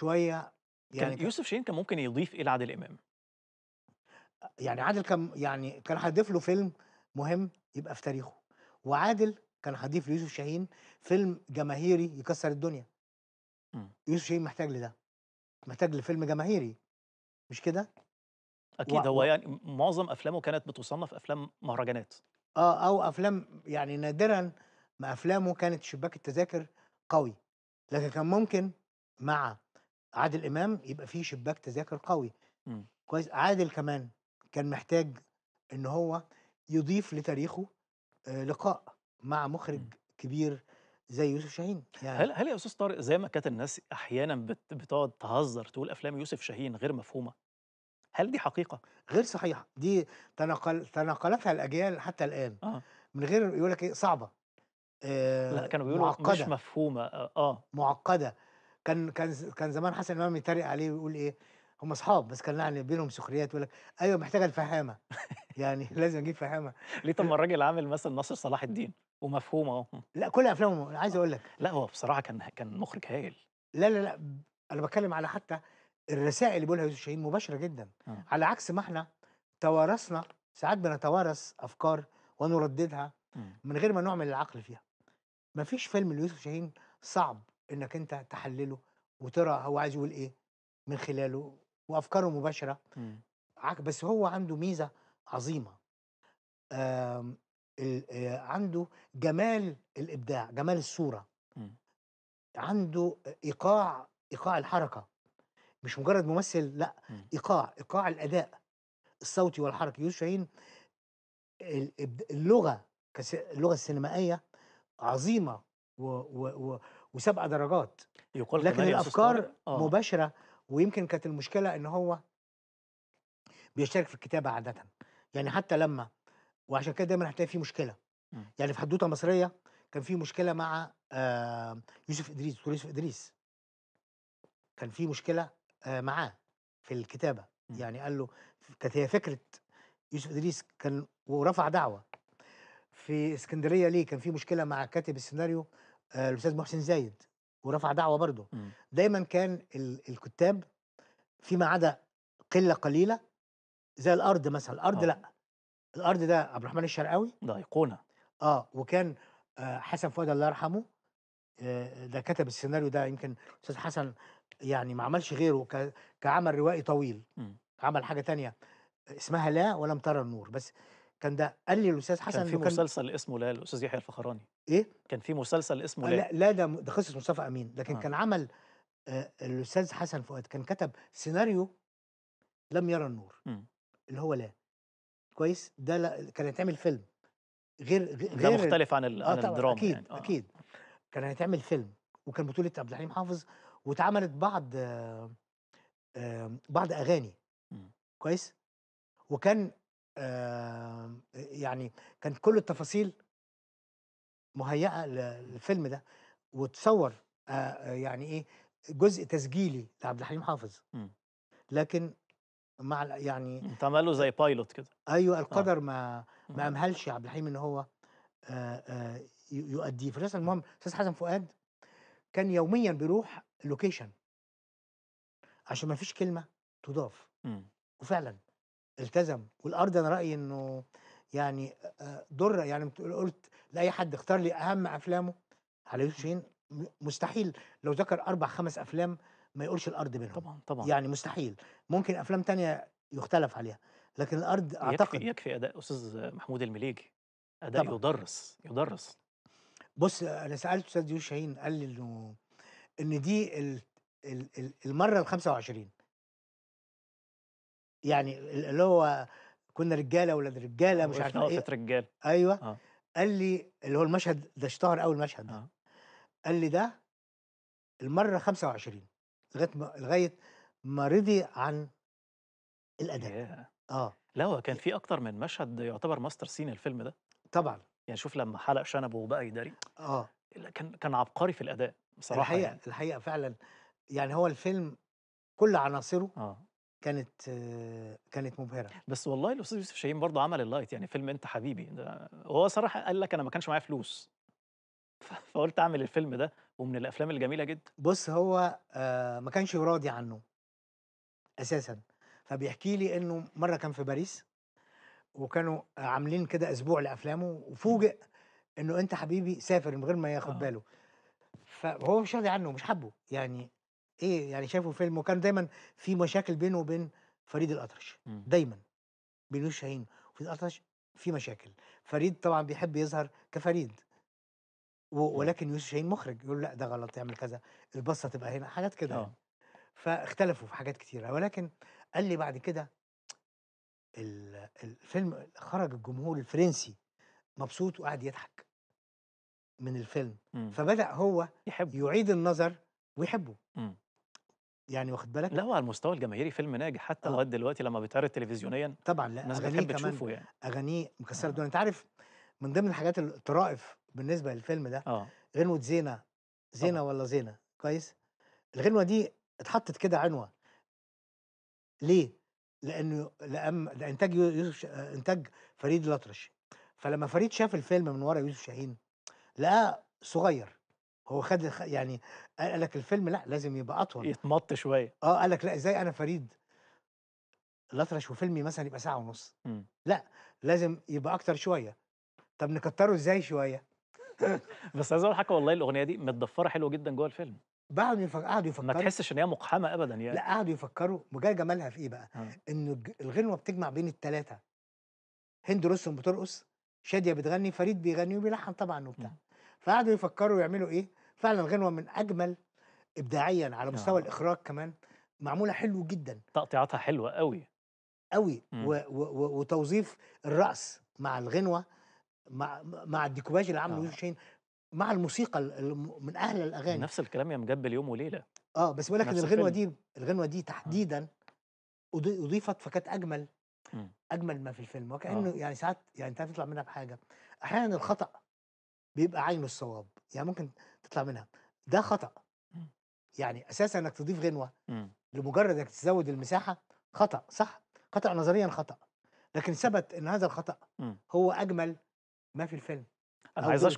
شوية يعني كان يوسف شاهين كان ممكن يضيف الى إيه عادل إمام؟ يعني عادل كان يعني كان هيضيف له فيلم مهم يبقى في تاريخه وعادل كان هيضيف ليوسف شاهين فيلم جماهيري يكسر الدنيا م. إمم. يوسف شاهين محتاج لده محتاج لفيلم جماهيري مش كده أكيد و- هو يعني معظم أفلامه كانت بتصنف أفلام مهرجانات اه او افلام يعني نادرا ما افلامه كانت شباك التذاكر قوي لكن كان ممكن مع عادل امام يبقى فيه شباك تذاكر قوي م. إمم. كويس عادل كمان كان محتاج ان هو يضيف لتاريخه آه، لقاء مع مخرج م. إمم. كبير زي يوسف شاهين يعني هل هل يا استاذ طارق زي ما كانت الناس احيانا بتقعد تهزر تقول افلام يوسف شاهين غير مفهومه هل دي حقيقه غير صحيحه دي تناقل تناقلتها الاجيال حتى الان آه. من غير يقول لك ايه صعبه آه لا كانوا بيقولوا معقدة. مش مفهومه اه, آه. معقده كان كان كان زمان حسن امام يتريق عليه ويقول ايه هم اصحاب بس كان يعني بينهم سخريات يقول لك ايوه محتاجه الفحامه يعني لازم اجيب فحامه ليه طب ما الراجل عامل مثلا ناصر صلاح الدين ومفهوم اهو لا كل افلامه عايز اقول لك لا هو بصراحه كان كان مخرج هايل لا لا لا انا بتكلم على حتى الرسائل اللي بيقولها يوسف شاهين مباشره جدا آه. على عكس ما احنا توارثنا ساعات بنتوارث افكار ونرددها آه. من غير ما نعمل العقل فيها مفيش فيلم ليوسف شاهين صعب انك انت تحلله وترى هو عايز يقول ايه من خلاله وافكاره مباشره مم. بس هو عنده ميزه عظيمه آمم، عنده جمال الابداع جمال الصوره مم. عنده ايقاع ايقاع الحركه مش مجرد ممثل لا مم. ايقاع ايقاع الاداء الصوتي والحركي يوسف شاهين اللغه اللغه السينمائيه عظيمه و و و وسبع درجات يقول لكن الافكار آه. مباشره ويمكن كانت المشكله ان هو بيشترك في الكتابه عاده يعني حتى لما وعشان كده دايما هتلاقي في مشكله م. إمم. يعني في حدوته مصريه كان في مشكله مع آه يوسف ادريس دكتور يوسف ادريس كان في مشكله آه معاه في الكتابه م. إمم. يعني قال له كانت هي فكره يوسف ادريس كان ورفع دعوه في اسكندريه ليه كان في مشكله مع كاتب السيناريو آه، الاستاذ محسن زايد ورفع دعوه برضه إمم. دايما كان الكتاب فيما عدا قله قليله زي الارض مثلا الارض أوه. لا الارض ده عبد الرحمن الشرقاوي ده ايقونه اه وكان آه حسن فؤاد الله يرحمه آه ده كتب السيناريو ده يمكن استاذ حسن يعني ما عملش غيره كعمل روائي طويل م. إمم. عمل حاجه تانية اسمها لا ولم ترى النور بس كان ده قال لي الاستاذ حسن كان في مسلسل كان... اسمه لا الاستاذ يحيى الفخراني ايه كان في مسلسل اسمه لا لا, ده ده قصه مصطفى امين لكن آه. كان عمل آه الاستاذ حسن فؤاد كان كتب سيناريو لم يرى النور م. امم. اللي هو لا كويس ده لا كان هيتعمل فيلم غير غير ده مختلف عن, آه عن الدراما اكيد يعني. آه،, آه. اكيد كان هيتعمل فيلم وكان بطوله عبد الحليم حافظ واتعملت بعض آه بعض اغاني م. امم. كويس وكان يعني كانت كل التفاصيل مُهيّأة للفيلم ده، وتصور يعني إيه، جزء تسجيلي لعبد الحليم حافظ. إمم. لكن مع يعني انت إمم، له زي بايلوت كده. أيوه، آه. القدر ما إمم. ما أمهلش عبد الحليم إن هو آآ يؤدّيه، فلذلك المهم استاذ حسن فؤاد كان يوميًا بيروح لوكيشن عشان ما فيش كلمة تُضاف، وفعلًا. التزم والارض انا رايي انه يعني ضر يعني قلت لاي حد اختار لي اهم افلامه على يوسف إمم. مستحيل لو ذكر اربع خمس افلام ما يقولش الارض منهم طبعا طبعا يعني مستحيل ممكن افلام تانية يختلف عليها لكن الارض اعتقد يكفي, يكفي اداء استاذ محمود المليجي اداء طبعًا. يدرس يدرس بص انا سالت استاذ يوسف شاهين قال لي انه ان دي المره ال 25 يعني اللي هو كنا رجاله ولاد رجاله مش عارف ايه رجاله ايوه آه. قال لي اللي هو المشهد ده اشتهر قوي المشهد ده آه. قال لي ده المره 25 لغايه ما لغايه ما رضي عن الاداء yeah. اه لا هو كان في اكتر من مشهد يعتبر ماستر سين الفيلم ده طبعا يعني شوف لما حلق شنبه وبقى يداري اه كان كان عبقري في الاداء بصراحه الحقيقه يعني. الحقيقه فعلا يعني هو الفيلم كل عناصره آه. كانت آه، كانت مبهره بس والله الاستاذ يوسف شاهين برضه عمل اللايت يعني فيلم انت حبيبي هو صراحه قال لك انا ما كانش معايا فلوس فقلت اعمل الفيلم ده ومن الافلام الجميله جدا بص هو آه، ما كانش راضي عنه اساسا فبيحكي لي انه مره كان في باريس وكانوا عاملين كده اسبوع لافلامه إمم. وفوجئ انه انت حبيبي سافر من غير ما ياخد آه. باله فهو مش راضي عنه مش حابه يعني ايه يعني شافوا فيلم وكان دايما في مشاكل بينه وبين فريد الاطرش إمم. دايما بين يوسف شاهين وفريد الاطرش في مشاكل فريد طبعا بيحب يظهر كفريد إمم. ولكن يوسف شاهين مخرج يقول لا ده غلط يعمل كذا البصه تبقى هنا حاجات كده يعني. آه. فاختلفوا في حاجات كتيره ولكن قال لي بعد كده الفيلم خرج الجمهور الفرنسي مبسوط وقعد يضحك من الفيلم م. إمم. فبدا هو يحب. يعيد النظر ويحبه م. يعني واخد بالك؟ لا وعلى المستوى الجماهيري فيلم ناجح حتى آه. لغايه دلوقتي لما بيتعرض تلفزيونيا طبعا لا الناس بتحب تشوفه يعني اغانيه مكسره آه. الدنيا انت عارف من ضمن الحاجات الطرائف بالنسبه للفيلم ده اه غنوه زينه زينه ولا زينه كويس؟ الغنوه دي اتحطت كده عنوه ليه؟ لانه لأم ده انتاج يوسف انتاج فريد الأطرش فلما فريد شاف الفيلم من ورا يوسف شاهين لقاه صغير هو خد يعني قال لك الفيلم لا لازم يبقى اطول يتمط شويه اه قال لك لا ازاي انا فريد الاطرش وفيلمي مثلا يبقى ساعه ونص م. إمم. لا لازم يبقى اكتر شويه طب نكتره ازاي شويه بس عايز اقول حاجه والله الاغنيه دي متضفره حلوه جدا جوه الفيلم بعد يفك... قعدوا يفكروا ما تحسش ان هي مقحمه ابدا يعني لا قعدوا يفكروا وجاي جمالها في ايه بقى؟ آه. ان الغنوه بتجمع بين الثلاثه هند رستم بترقص شاديه بتغني فريد بيغني وبيلحن طبعا وبتاع م. إمم. فقعدوا يفكروا يعملوا ايه فعلا غنوه من اجمل ابداعيا على مستوى آه. الاخراج كمان معموله حلو جدا تقطيعاتها حلوه قوي قوي إمم. و- و- وتوظيف الراس مع الغنوه مع مع الديكوباج اللي عامله آه. شاهين مع الموسيقى من اهل الاغاني نفس الكلام يا مجبل يوم وليله اه بس ان الغنوه دي الغنوه دي آه. تحديدا اضيفت فكانت اجمل إمم. اجمل ما في الفيلم وكانه آه. يعني ساعات يعني انت تطلع منها بحاجه احيانا الخطا بيبقى عين الصواب يعني ممكن تطلع منها ده خطأ إمم. يعني أساسا إنك تضيف غنوة إمم. لمجرد إنك تزود المساحة خطأ صح خطأ نظريا خطأ لكن إمم. ثبت إن هذا الخطأ هو أجمل ما في الفيلم أنا عايز